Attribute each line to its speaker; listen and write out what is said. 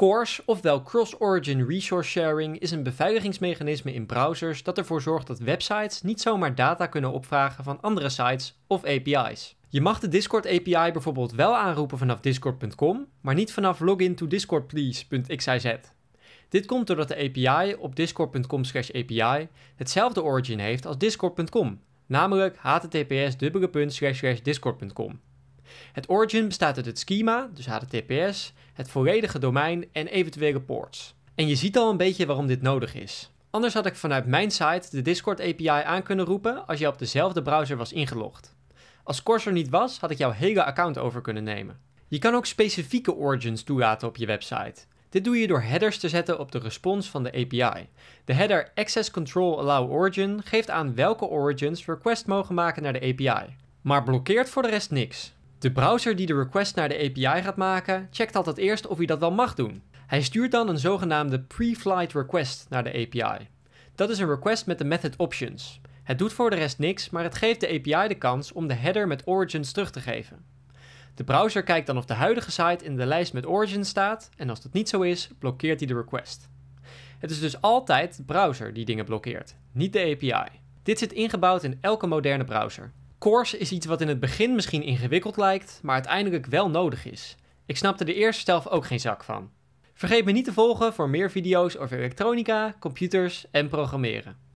Speaker 1: CORS, ofwel Cross-Origin Resource Sharing, is een beveiligingsmechanisme in browsers dat ervoor zorgt dat websites niet zomaar data kunnen opvragen van andere sites of API's. Je mag de Discord API bijvoorbeeld wel aanroepen vanaf discord.com, maar niet vanaf login to discord Dit komt doordat de API op discord.com API hetzelfde origin heeft als discord.com, namelijk https://discord.com. Het origin bestaat uit het schema, dus HTTPS, het volledige domein en eventuele ports. En je ziet al een beetje waarom dit nodig is. Anders had ik vanuit mijn site de Discord API aan kunnen roepen als je op dezelfde browser was ingelogd. Als Corsair niet was, had ik jouw hele account over kunnen nemen. Je kan ook specifieke origins toelaten op je website. Dit doe je door headers te zetten op de respons van de API. De header Access Control Allow Origin geeft aan welke origins requests mogen maken naar de API, maar blokkeert voor de rest niks. De browser die de request naar de API gaat maken, checkt altijd eerst of hij dat wel mag doen. Hij stuurt dan een zogenaamde preflight request naar de API. Dat is een request met de method options. Het doet voor de rest niks, maar het geeft de API de kans om de header met origins terug te geven. De browser kijkt dan of de huidige site in de lijst met origins staat en als dat niet zo is, blokkeert hij de request. Het is dus altijd de browser die dingen blokkeert, niet de API. Dit zit ingebouwd in elke moderne browser. Course is iets wat in het begin misschien ingewikkeld lijkt, maar uiteindelijk wel nodig is. Ik snapte de eerste zelf ook geen zak van. Vergeet me niet te volgen voor meer video's over elektronica, computers en programmeren.